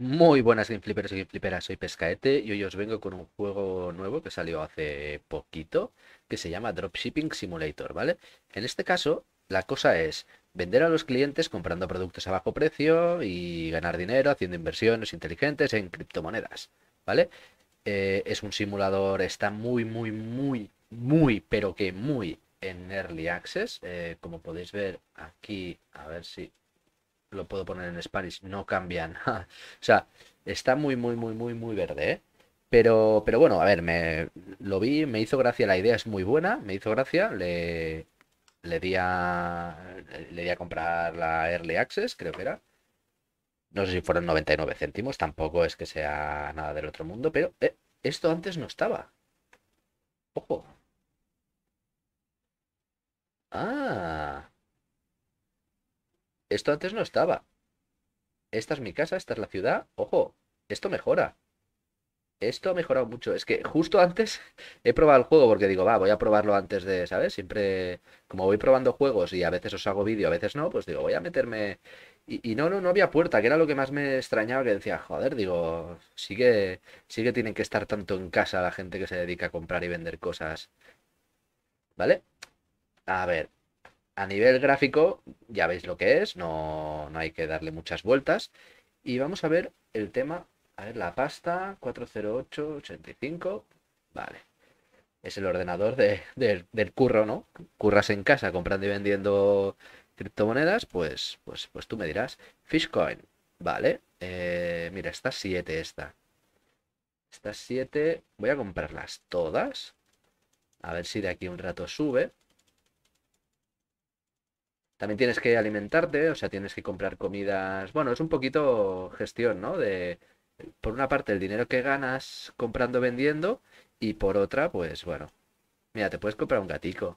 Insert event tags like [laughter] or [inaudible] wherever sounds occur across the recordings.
Muy buenas Gameflippers y Gameflipperas, soy Pescaete y hoy os vengo con un juego nuevo que salió hace poquito que se llama Dropshipping Simulator, ¿vale? En este caso, la cosa es vender a los clientes comprando productos a bajo precio y ganar dinero haciendo inversiones inteligentes en criptomonedas, ¿vale? Eh, es un simulador, está muy, muy, muy, muy, pero que muy en Early Access, eh, como podéis ver aquí, a ver si lo puedo poner en Spanish, no cambian. [laughs] o sea, está muy, muy, muy, muy, muy verde, ¿eh? Pero, pero bueno, a ver, me, lo vi, me hizo gracia, la idea es muy buena, me hizo gracia, le, le, di a, le di a comprar la Early Access, creo que era. No sé si fueron 99 céntimos, tampoco es que sea nada del otro mundo, pero eh, esto antes no estaba. Ojo. Ah. Esto antes no estaba. Esta es mi casa, esta es la ciudad. Ojo, esto mejora. Esto ha mejorado mucho. Es que justo antes [laughs] he probado el juego porque digo, va, voy a probarlo antes de, ¿sabes? Siempre, como voy probando juegos y a veces os hago vídeo, a veces no, pues digo, voy a meterme... Y, no, no, no había puerta, que era lo que más me extrañaba, que decía, joder, digo, sí que, sí que tienen que estar tanto en casa la gente que se dedica a comprar y vender cosas. ¿Vale? A ver, a nivel gráfico, ya veis lo que es, no, hay que darle muchas vueltas. Y vamos a ver el tema, a ver, la pasta 40885, vale. Es el ordenador del curro, ¿no? Curras en casa comprando y vendiendo criptomonedas, pues, pues, pues tú me dirás. Fishcoin, vale. Eh, mira, estas 7 esta. Estas 7 voy a comprarlas todas. A ver si de aquí un rato sube. También tienes que alimentarte, o sea, tienes que comprar comidas. Bueno, es un poquito gestión, ¿no? De, por una parte, el dinero que ganas comprando, vendiendo, y por otra, pues bueno, mira, te puedes comprar un gatico.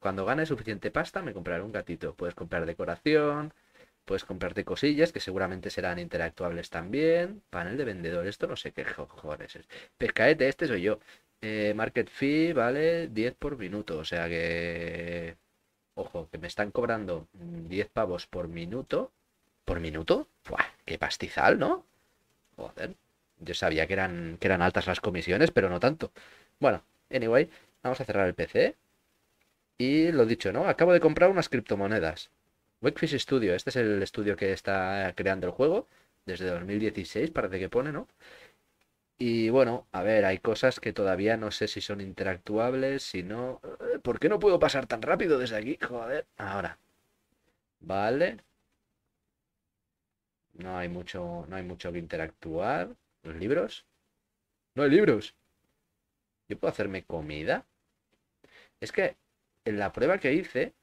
Cuando ganes suficiente pasta, me compraré un gatito. Puedes comprar decoración, puedes comprarte cosillas que seguramente serán interactuables también. Panel de vendedor, esto no sé qué cojones es. Pescaete, este soy yo. Eh, market fee, ¿vale? 10 por minuto, o sea que ojo, que me están cobrando 10 mm, pavos por minuto. ¿Por minuto? ¡Buah! ¡Qué pastizal, ¿no? Joder. Yo sabía que eran, que eran altas las comisiones, pero no tanto. Bueno, anyway, vamos a cerrar el PC. Y lo dicho, ¿no? Acabo de comprar unas criptomonedas. Wakefish Studio, este es el estudio que está creando el juego. Desde 2016 parece que pone, ¿no? Y bueno, a ver, hay cosas que todavía no sé si son interactuables, si no... Eh, ¿Por qué no puedo pasar tan rápido desde aquí? Joder, ahora. Vale. No hay mucho, no hay mucho que interactuar. ¿Los libros? No hay libros. ¿Yo puedo hacerme comida? Es que en la prueba que hice,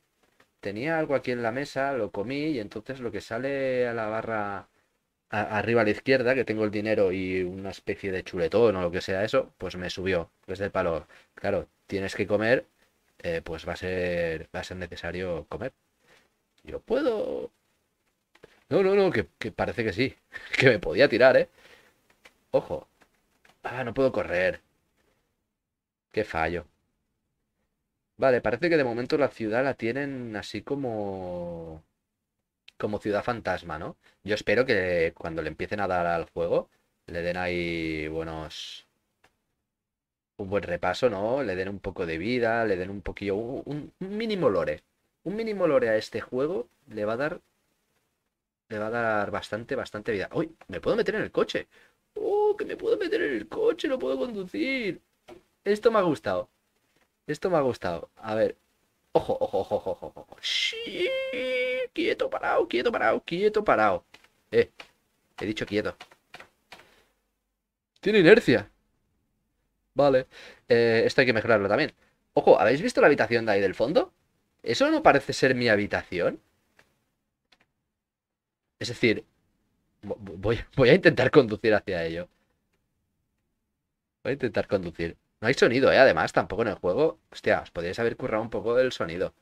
tenía algo aquí en la mesa, lo comí y entonces lo que sale a la barra arriba a la izquierda, que tengo el dinero y una especie de chuletón o lo que sea eso, pues me subió. desde pues el palo. Claro, tienes que comer, eh, pues va a ser. Va a ser necesario comer. Yo puedo. No, no, no, que, que parece que sí. [laughs] Que me podía tirar, ¿eh? Ojo. Ah, no puedo correr. Qué fallo. Vale, parece que de momento la ciudad la tienen así como como ciudad fantasma, ¿no? Yo espero que cuando le empiecen a dar al juego, le den ahí buenos... Un buen repaso, ¿no? Le den un poco de vida, le den un poquillo... Un, mínimo lore. Un mínimo lore a este juego le va a dar... Le va a dar bastante, bastante vida. ¡Uy! ¿Me puedo meter en el coche? ¡Oh! ¡Que me puedo meter en el coche! ¡Lo puedo conducir! Esto me ha gustado. Esto me ha gustado. A ver. Ojo, ojo, ojo, ojo, ojo. ¡Sí! quieto, parado, quieto, parado, quieto, parado. Eh, he dicho quieto. Tiene inercia. Vale. Eh, esto hay que mejorarlo también. Ojo, ¿habéis visto la habitación de ahí del fondo? Eso no parece ser mi habitación. Es decir, voy, voy a intentar conducir hacia ello. Voy a intentar conducir. No hay sonido, ¿eh? Además, tampoco en el juego. Hostia, os podríais haber currado un poco del sonido.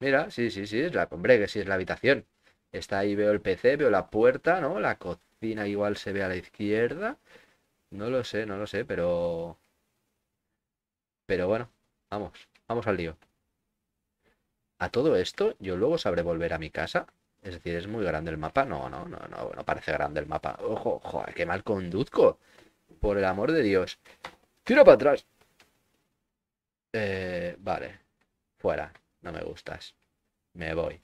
Mira, sí, sí, sí, es la, hombre, que sí es la habitación. Está ahí, veo el PC, veo la puerta, ¿no? La cocina igual se ve a la izquierda. No lo sé, no lo sé, pero... Pero bueno, vamos, vamos al lío. A todo esto, yo luego sabré volver a mi casa. Es decir, ¿es muy grande el mapa? No, no, no, no, no parece grande el mapa. Ojo, joder, qué mal conduzco. Por el amor de Dios. Tira para atrás. Eh, vale. Fuera. No me gustas. Me voy.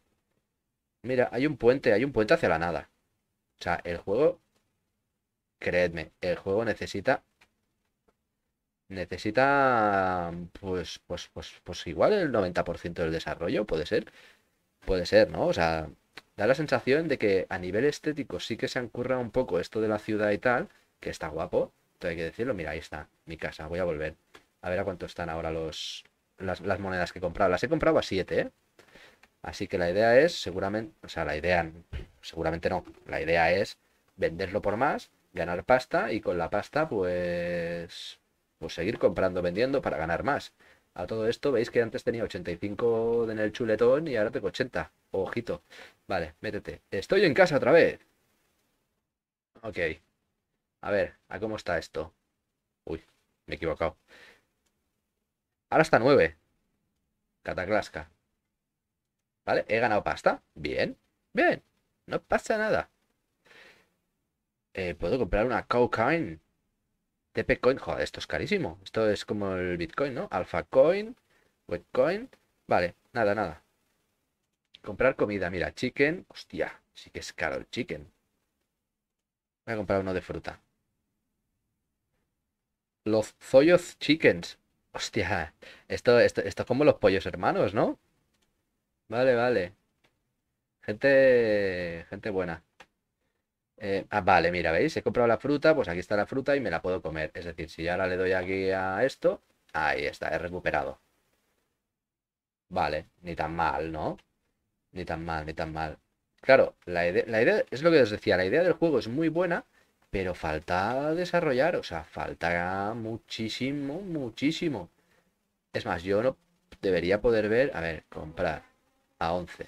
Mira, hay un puente, hay un puente hacia la nada. O sea, el juego, creedme, el juego necesita necesita pues pues pues pues igual el 90% del desarrollo, puede ser. Puede ser, ¿no? O sea, da la sensación de que a nivel estético sí que se currado un poco esto de la ciudad y tal, que está guapo, Entonces hay que decirlo, mira, ahí está mi casa, voy a volver. A ver a cuánto están ahora los las, monedas que he comprado. Las he comprado a 7, ¿eh? Así que la idea es, seguramente, o sea, la idea, seguramente no, la idea es venderlo por más, ganar pasta y con la pasta pues, pues seguir comprando, vendiendo para ganar más. A todo esto veis que antes tenía 85 en el chuletón y ahora tengo 80. Ojito. Vale, métete. Estoy en casa otra vez. Ok. A ver, ¿a cómo está esto? Uy, me he equivocado. Ahora está 9. Cataclasca. ¿Vale? He ganado pasta. Bien. Bien. No pasa nada. Eh, Puedo comprar una coin, TP Coin. Joder, esto es carísimo. Esto es como el Bitcoin, ¿no? Alpha Coin. Webcoin. Vale. Nada, nada. Comprar comida. Mira, chicken. Hostia. Sí que es caro el chicken. Voy a comprar uno de fruta. Los Zoyos Chickens. Hostia, esto, esto, es como los pollos hermanos, ¿no? Vale, vale. Gente, gente buena. Eh, ah, vale, mira, ¿veis? He comprado la fruta, pues aquí está la fruta y me la puedo comer. Es decir, si ahora le doy aquí a esto, ahí está, he recuperado. Vale, ni tan mal, ¿no? Ni tan mal, ni tan mal. Claro, la la idea es lo que os decía, la idea del juego es muy buena, pero falta desarrollar, o sea, falta muchísimo, muchísimo. Es más, yo no debería poder ver, a ver, comprar a 11.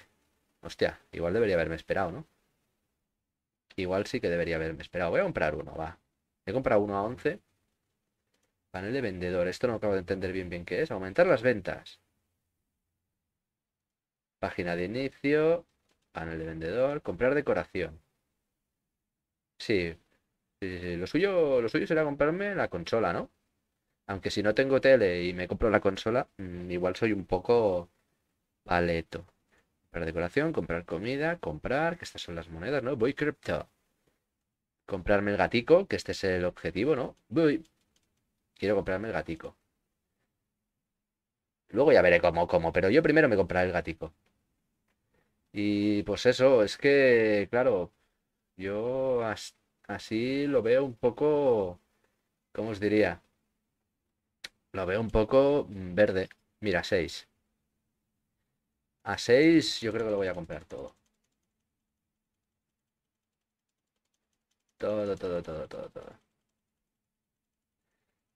Hostia, igual debería haberme esperado, ¿no? Igual sí que debería haberme esperado. Voy a comprar uno, va. He comprado uno a 11. Panel de vendedor. Esto no acabo de entender bien bien qué es. Aumentar las ventas. Página de inicio. Panel de vendedor. Comprar decoración. Sí, eh, lo suyo, lo suyo será comprarme la consola, ¿no? Aunque si no tengo tele y me compro la consola, mm, igual soy un poco paleto. Para decoración, comprar comida, comprar, que estas son las monedas, ¿no? Voy cripto Comprarme el gatico, que este es el objetivo, ¿no? Voy. Quiero comprarme el gatico. Luego ya veré cómo, cómo, pero yo primero me compraré el gatico. Y pues eso, es que, claro, yo hasta Así lo veo un poco, ¿cómo os diría? Lo veo un poco verde. Mira, 6. A 6 yo creo que lo voy a comprar todo. Todo, todo, todo, todo, todo.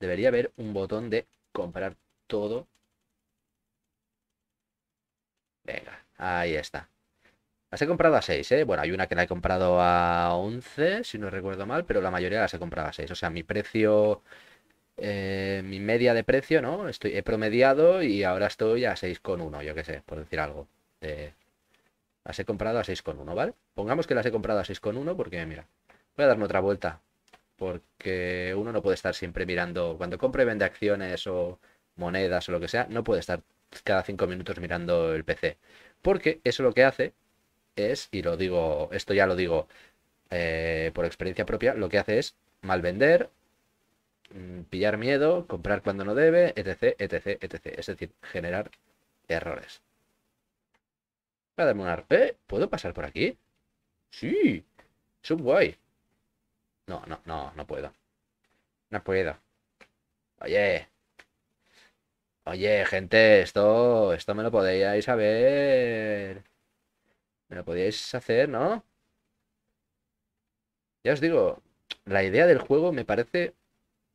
Debería haber un botón de comprar todo. Venga, ahí está. Las he comprado a 6, ¿eh? Bueno, hay una que la he comprado a 11, si no recuerdo mal, pero la mayoría las he comprado a 6. O sea, mi precio, eh, mi media de precio, ¿no? Estoy, he promediado y ahora estoy a 6,1, yo qué sé, por decir algo. Eh, las he comprado a 6,1, ¿vale? Pongamos que las he comprado a 6,1 porque, mira, voy a darme otra vuelta. Porque uno no puede estar siempre mirando, cuando compra y vende acciones o monedas o lo que sea, no puede estar cada 5 minutos mirando el PC. Porque eso lo que hace es, y lo digo, esto ya lo digo eh, por experiencia propia, lo que hace es mal vender, mm, pillar miedo, comprar cuando no debe, etc, etc, etc. Es decir, generar errores. para ¿Puedo pasar por aquí? Sí. Subway. No, no, no, no puedo. No puedo. Oye. Oye, gente, esto, esto me lo podéis saber. Me lo podíais hacer, ¿no? Ya os digo, la idea del juego me parece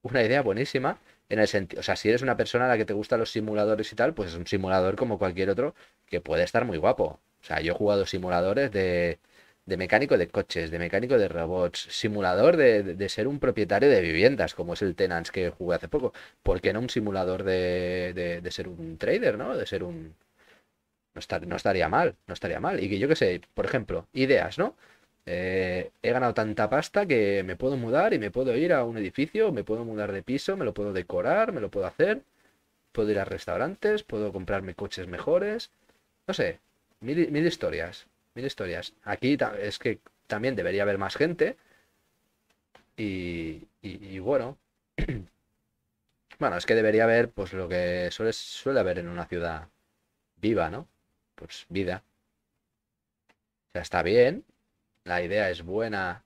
una idea buenísima. En el sentido, o sea, si eres una persona a la que te gustan los simuladores y tal, pues es un simulador como cualquier otro que puede estar muy guapo. O sea, yo he jugado simuladores de, mecánico de coches, de mecánico de robots, simulador de, ser un propietario de viviendas, como es el Tenants que jugué hace poco. ¿Por qué no un simulador de ser un trader, ¿no? De ser un, no, estaría mal, no estaría mal. Y que yo qué sé, por ejemplo, ideas, ¿no? Eh, he ganado tanta pasta que me puedo mudar y me puedo ir a un edificio, me puedo mudar de piso, me lo puedo decorar, me lo puedo hacer, puedo ir a restaurantes, puedo comprarme coches mejores, no sé, mil, mil historias, mil historias. Aquí es que también debería haber más gente y, bueno, [clears throat] bueno, es que debería haber pues lo que suele haber en una ciudad viva, ¿no? pues vida. O sea, está bien, la idea es buena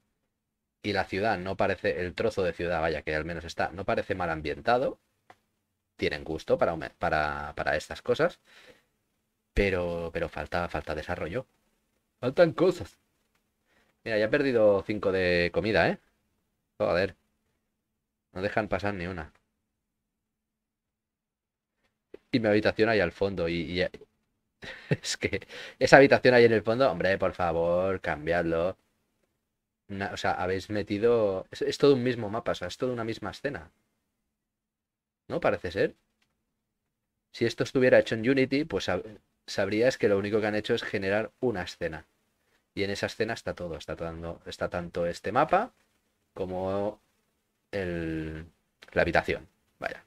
y la ciudad no parece, el trozo de ciudad, vaya, que al menos está, no parece mal ambientado. Tienen gusto para, para, para estas cosas, pero, pero falta, falta desarrollo. Faltan cosas. Mira, ya he perdido cinco de comida, ¿eh? Joder. No dejan pasar ni una. Y mi habitación ahí al fondo. y, [laughs] es que esa habitación ahí en el fondo, hombre, por favor, cambiadlo. o sea, habéis metido. Es, todo un mismo mapa, o sea, es toda una misma escena. ¿No? Parece ser. Si esto estuviera hecho en Unity, pues sabrías que lo único que han hecho es generar una escena. Y en esa escena está todo. Está, todo, está tanto este mapa como el, la habitación. Vaya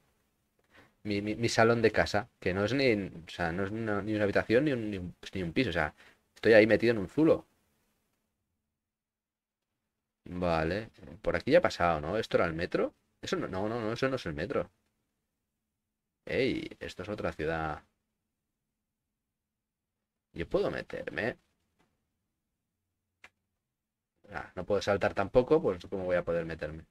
mi, mi, salón de casa, que no es ni, o sea, no es una, ni una habitación ni un, ni, piso, o sea, estoy ahí metido en un zulo. Vale, por aquí ya ha pasado, ¿no? ¿Esto era el metro? Eso no, no, no, eso no es el metro. Ey, esto es otra ciudad. Yo puedo meterme. Ah, no puedo saltar tampoco, pues ¿cómo voy a poder meterme?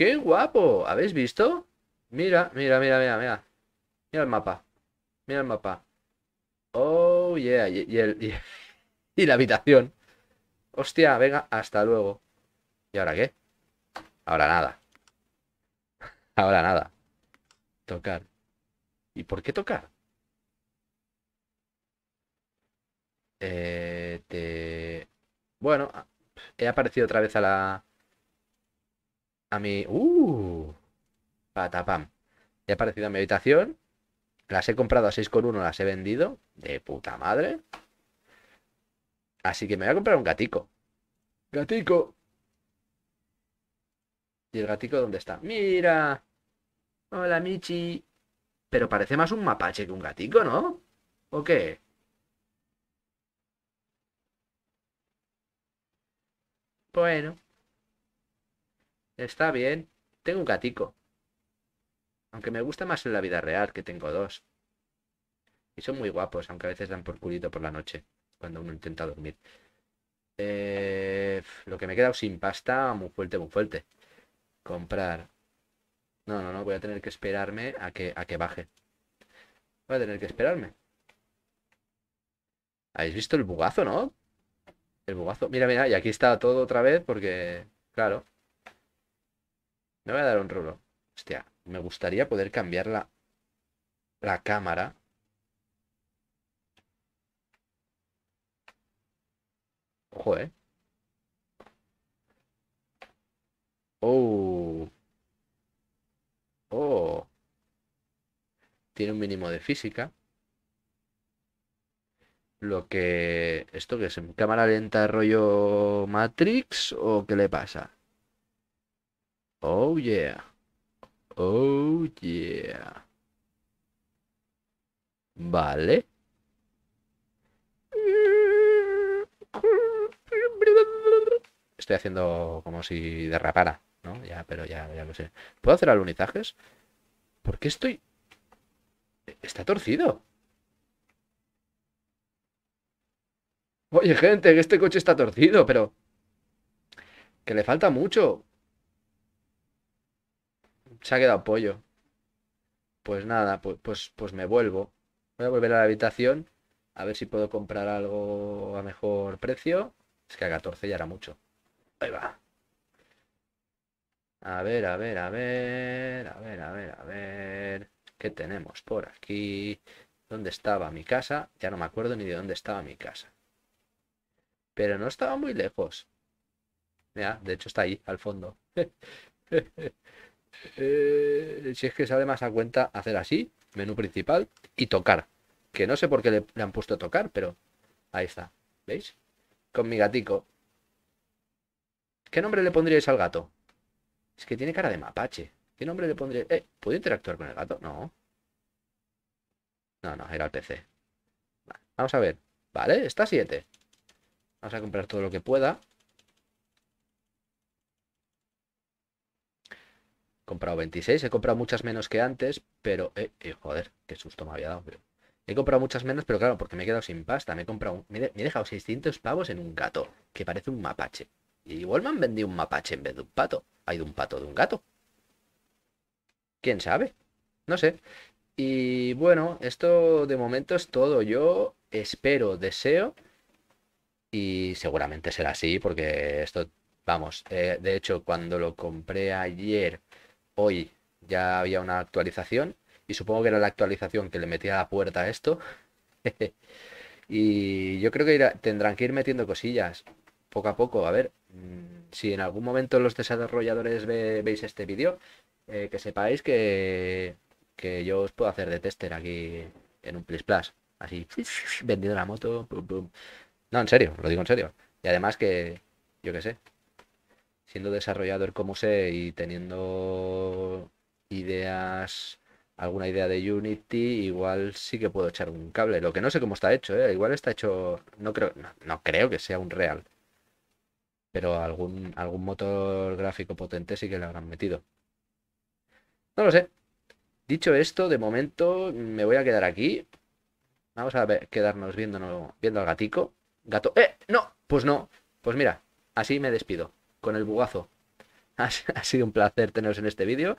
¡Qué guapo! ¿Habéis visto? Mira, mira, mira, mira, mira. Mira el mapa. Mira el mapa. Oh, yeah. Y, [laughs] la habitación. Hostia, venga, hasta luego. ¿Y ahora qué? Ahora nada. [laughs] Ahora nada. Tocar. ¿Y por qué tocar? Eh, te... Bueno, he aparecido otra vez a la a mi... ¡Uh! Patapam. He aparecido en mi habitación. Las he comprado a 6,1, las he vendido. De puta madre. Así que me voy a comprar un gatico. Gatico. ¿Y el gatico dónde está? Mira. Hola, Michi. Pero parece más un mapache que un gatico, ¿no? ¿O qué? Bueno. Está bien. Tengo un gatico. Aunque me gusta más en la vida real, que tengo dos. Y son muy guapos, aunque a veces dan por culito por la noche, cuando uno intenta dormir. Eh, lo que me he quedado sin pasta, muy fuerte, muy fuerte. Comprar. No, no, no, voy a tener que esperarme a que, a que baje. Voy a tener que esperarme. ¿Habéis visto el bugazo, no? El bugazo. Mira, mira, y aquí está todo otra vez porque, claro, me voy a dar un rulo. Hostia, me gustaría poder cambiar la, la cámara. Ojo, ¿eh? Oh. Oh. Tiene un mínimo de física. Lo que... ¿Esto que es? cámara lenta rollo Matrix o qué le pasa? Oh yeah. Oh yeah. Vale. Estoy haciendo como si derrapara, ¿no? Ya, pero ya, ya lo sé. ¿Puedo hacer alunizajes? ¿Por qué estoy...? Está torcido. Oye, gente, que este coche está torcido, pero... Que le falta mucho se ha quedado pollo. Pues nada, pues, pues, me vuelvo. Voy a volver a la habitación a ver si puedo comprar algo a mejor precio. Es que a 14 ya era mucho. Ahí va. A ver, a ver, a ver, a ver, a ver, a ver. ¿Qué tenemos por aquí? ¿Dónde estaba mi casa? Ya no me acuerdo ni de dónde estaba mi casa. Pero no estaba muy lejos. Mira, de hecho está ahí, al fondo. [laughs] Eh, si es que sale más a cuenta hacer así, menú principal, y tocar. Que no sé por qué le, han puesto tocar, pero ahí está. ¿Veis? Con mi gatico. ¿Qué nombre le pondríais al gato? Es que tiene cara de mapache. ¿Qué nombre le pondré Eh, ¿puedo interactuar con el gato? No. No, no, era el PC. vamos a ver. Vale, está 7. Vamos a comprar todo lo que pueda. comprado 26, he comprado muchas menos que antes, pero... Eh, eh, joder, qué susto me había dado. He comprado muchas menos, pero claro, porque me he quedado sin pasta. Me he, me he, dejado 600 pavos en un gato, que parece un mapache. Y igual me han vendido un mapache en vez de un pato. Hay de un pato de un gato. ¿Quién sabe? No sé. Y bueno, esto de momento es todo. Yo espero, deseo y seguramente será así porque esto, vamos, eh, de hecho cuando lo compré ayer hoy ya había una actualización y supongo que era la actualización que le metía a la puerta a esto. [laughs] y yo creo que tendrán que ir metiendo cosillas poco a poco. A ver, mm, si en algún momento los desarrolladores veis este vídeo, eh, que sepáis que, que yo os puedo hacer de tester aquí en un Plus Plus. Así, vendiendo la moto. No, en serio, lo digo en serio. Y además que, yo qué sé, siendo desarrollador como sé y teniendo ideas, alguna idea de Unity, igual sí que puedo echar un cable. Lo que no sé cómo está hecho, ¿eh? igual está hecho, no creo, no, creo que sea un real. Pero algún, algún motor gráfico potente sí que le habrán metido. No lo sé. Dicho esto, de momento me voy a quedar aquí. Vamos a ver, quedarnos viéndonos viendo al gatico. Gato. ¡Eh! ¡No! Pues no. Pues mira, así me despido con el bugazo. [laughs] Ha, sido un placer teneros en este vídeo.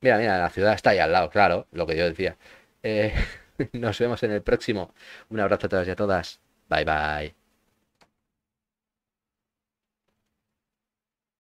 Mira, mira, la ciudad está ahí al lado, claro, lo que yo decía. Eh, [laughs] nos vemos en el próximo. Un abrazo a todos y a todas. Bye bye.